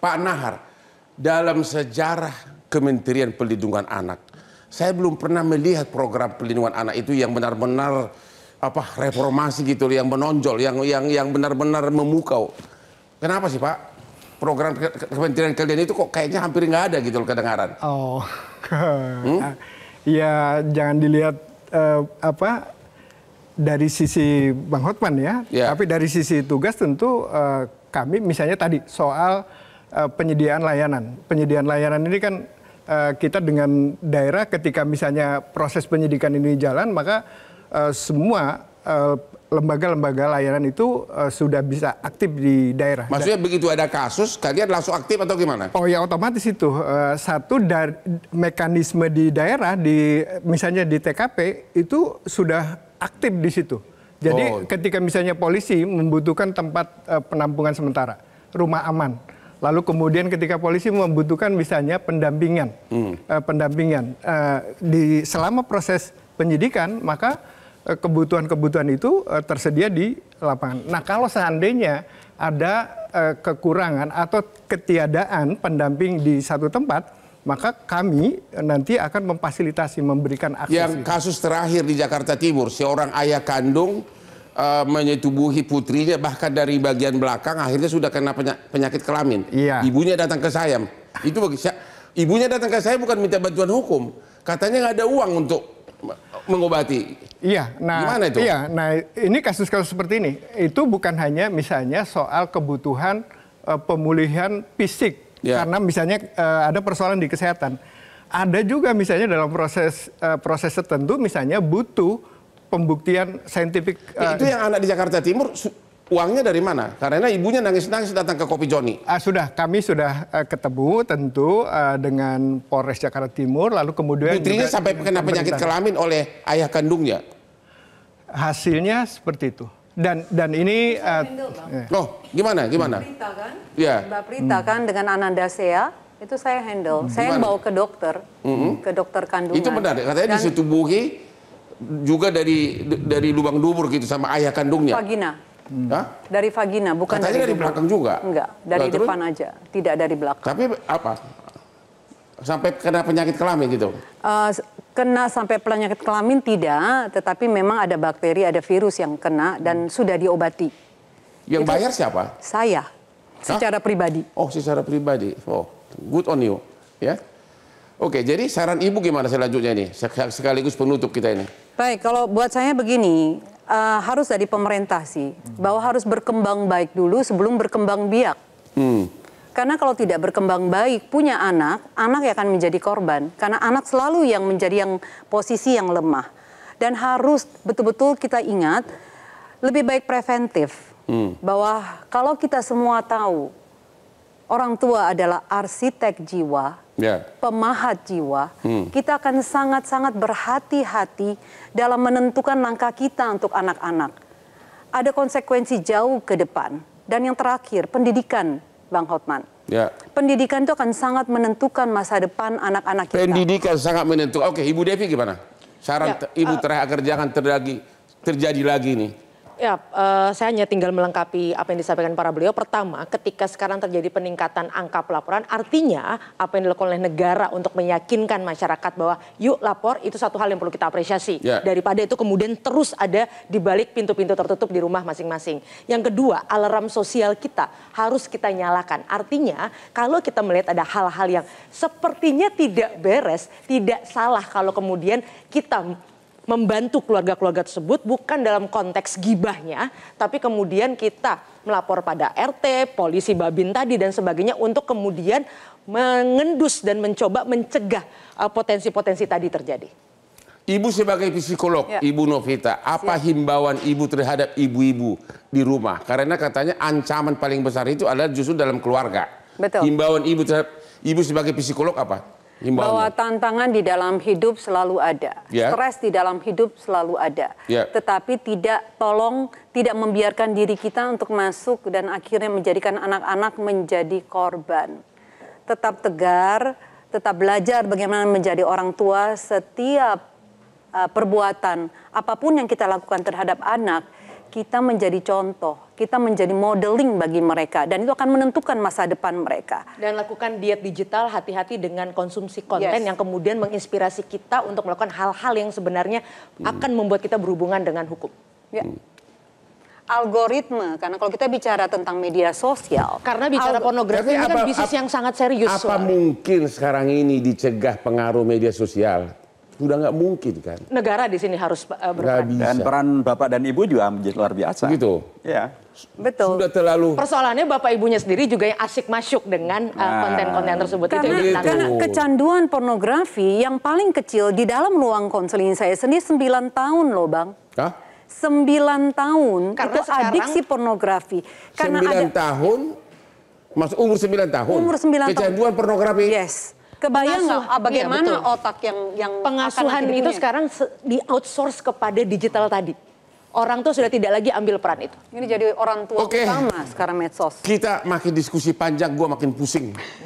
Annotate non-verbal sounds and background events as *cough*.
Pak Nahar, dalam sejarah Kementerian Pelindungan Anak, saya belum pernah melihat program pelindungan anak itu yang benar-benar apa reformasi gitu yang menonjol yang yang yang benar-benar memukau. Kenapa sih Pak? Program kementerian kalian itu kok kayaknya hampir nggak ada gitu loh kedengaran. Oh, hmm? *laughs* ya jangan dilihat uh, apa dari sisi Bang Hotman ya, yeah. tapi dari sisi tugas tentu uh, kami misalnya tadi soal Eh, penyediaan layanan. Penyediaan layanan ini kan eh, kita dengan daerah ketika misalnya proses penyidikan ini jalan maka uh, semua lembaga-lembaga uh, layanan itu uh, sudah bisa aktif di daerah. Maksudnya da begitu ada kasus kalian langsung aktif atau gimana? Oh ya otomatis itu uh, satu dari mekanisme di daerah di misalnya di TKP itu sudah aktif di situ. Jadi oh. ketika misalnya polisi membutuhkan tempat uh, penampungan sementara, rumah aman Lalu kemudian ketika polisi membutuhkan misalnya pendampingan, hmm. uh, pendampingan uh, di selama proses penyidikan maka eh, kebutuhan-kebutuhan itu uh, tersedia di lapangan. Nah kalau seandainya ada uh, kekurangan atau ketiadaan pendamping di satu tempat, maka kami nanti akan memfasilitasi memberikan akses. Yang kasus terakhir di Jakarta Timur, seorang ayah kandung uh, menyetubuhi putrinya bahkan dari bagian belakang akhirnya sudah kena penyak, penyakit kelamin. Iya. Ibunya datang ke saya. Itu bagi saya. Ibunya datang ke saya bukan minta bantuan hukum. Katanya nggak ada uang untuk mengobati. Iya, nah, Gimana itu? iya, nah ini kasus-kasus seperti ini itu bukan hanya misalnya soal kebutuhan uh, pemulihan fisik yeah. karena misalnya uh, ada persoalan di kesehatan, ada juga misalnya dalam proses uh, proses tertentu misalnya butuh pembuktian saintifik. Ya, uh, itu eh, yang anak di Jakarta Timur uangnya dari mana? Karena ibunya nangis-nangis datang ke Kopi Joni. Uh, sudah, kami sudah uh, ketemu tentu uh, dengan Polres Jakarta Timur, lalu kemudian putrinya sampai kena penyakit kelamin oleh ayah kandungnya. Hasilnya seperti itu. Dan dan ini uh, handle, oh gimana gimana? Mbak Prita kan? Ya. Mbak Prita hmm. kan dengan Ananda Sea itu saya handle. Hmm. Saya yang bawa ke dokter, hmm. ke dokter kandungan. Itu benar. Katanya disetubuhi juga dari dari lubang dubur gitu sama ayah kandungnya. Vagina. Hah? Dari vagina, bukan Katanya dari, dari belakang juga. Enggak, dari Lalu depan aja, tidak dari belakang. Tapi apa? Sampai kena penyakit kelamin gitu? Uh, kena sampai penyakit kelamin tidak, tetapi memang ada bakteri, ada virus yang kena dan hmm. sudah diobati. Yang Itu bayar siapa? Saya, Hah? secara pribadi. Oh, secara pribadi. Oh, good on you, ya. Oke, jadi saran ibu gimana selanjutnya ini Sekaligus penutup kita ini. Baik, kalau buat saya begini, uh, harus dari pemerintah sih, bahwa harus berkembang baik dulu sebelum berkembang biak. Hmm. Karena kalau tidak berkembang baik, punya anak, anak ya akan menjadi korban. Karena anak selalu yang menjadi yang posisi yang lemah. Dan harus betul-betul kita ingat, lebih baik preventif. Hmm. Bahwa kalau kita semua tahu orang tua adalah arsitek jiwa, yeah. pemahat jiwa, hmm. kita akan sangat-sangat berhati-hati dalam menentukan langkah kita untuk anak-anak. Ada konsekuensi jauh ke depan. Dan yang terakhir, pendidikan, Bang Hotman. Ya. Pendidikan itu akan sangat menentukan masa depan anak-anak kita. Pendidikan sangat menentukan. Oke, Ibu Devi gimana? Saran ya, ibu uh, eh, agar jangan terjadi terjadi lagi nih. Ya, uh, saya hanya tinggal melengkapi apa yang disampaikan para beliau. Pertama, ketika sekarang terjadi peningkatan angka pelaporan, artinya apa yang dilakukan oleh negara untuk meyakinkan masyarakat bahwa yuk lapor itu satu hal yang perlu kita apresiasi. Ya. Daripada itu kemudian terus ada di balik pintu-pintu tertutup di rumah masing-masing. Yang kedua, alarm sosial kita harus kita nyalakan. Artinya, kalau kita melihat ada hal-hal yang sepertinya tidak beres, tidak salah kalau kemudian kita membantu keluarga-keluarga tersebut bukan dalam konteks gibahnya, tapi kemudian kita melapor pada RT, polisi babin tadi dan sebagainya untuk kemudian mengendus dan mencoba mencegah uh, potensi-potensi tadi terjadi. Ibu sebagai psikolog, ya. Ibu Novita, apa Siap. himbauan Ibu terhadap ibu-ibu di rumah? Karena katanya ancaman paling besar itu adalah justru dalam keluarga. Betul. Himbauan Ibu terhadap Ibu sebagai psikolog apa? bahwa tantangan di dalam hidup selalu ada, yeah. stres di dalam hidup selalu ada. Yeah. Tetapi tidak tolong tidak membiarkan diri kita untuk masuk dan akhirnya menjadikan anak-anak menjadi korban. Tetap tegar, tetap belajar bagaimana menjadi orang tua setiap uh, perbuatan apapun yang kita lakukan terhadap anak kita menjadi contoh, kita menjadi modeling bagi mereka dan itu akan menentukan masa depan mereka. Dan lakukan diet digital hati-hati dengan konsumsi konten yes. yang kemudian menginspirasi kita untuk melakukan hal-hal yang sebenarnya hmm. akan membuat kita berhubungan dengan hukum. Ya. Algoritme, Algoritma, karena kalau kita bicara tentang media sosial, karena bicara Al pornografi apa, ini kan bisnis yang sangat serius. Apa soalnya. mungkin sekarang ini dicegah pengaruh media sosial? sudah nggak mungkin kan. Negara di sini harus eh, berperan. Bisa. Dan peran bapak dan ibu juga menjadi luar biasa. Begitu. Ya. Betul. Sudah terlalu. Persoalannya bapak ibunya sendiri juga yang asik masuk dengan eh, nah. konten-konten nah. tersebut. Karena, itu karena kecanduan pornografi yang paling kecil di dalam ruang konseling saya sendiri 9 tahun loh bang. Hah? 9 tahun karena itu sekarang, adiksi pornografi. Karena 9 ada, tahun, mas umur sembilan tahun. Umur 9 kecanduan tahun. Kecanduan pornografi. Yes kebayang nggak ah, bagaimana iya, otak yang yang pengasuhan akan itu sekarang di outsource kepada digital tadi. Orang tuh sudah tidak lagi ambil peran itu. Ini jadi orang tua okay. utama sekarang medsos. Kita makin diskusi panjang, gue makin pusing.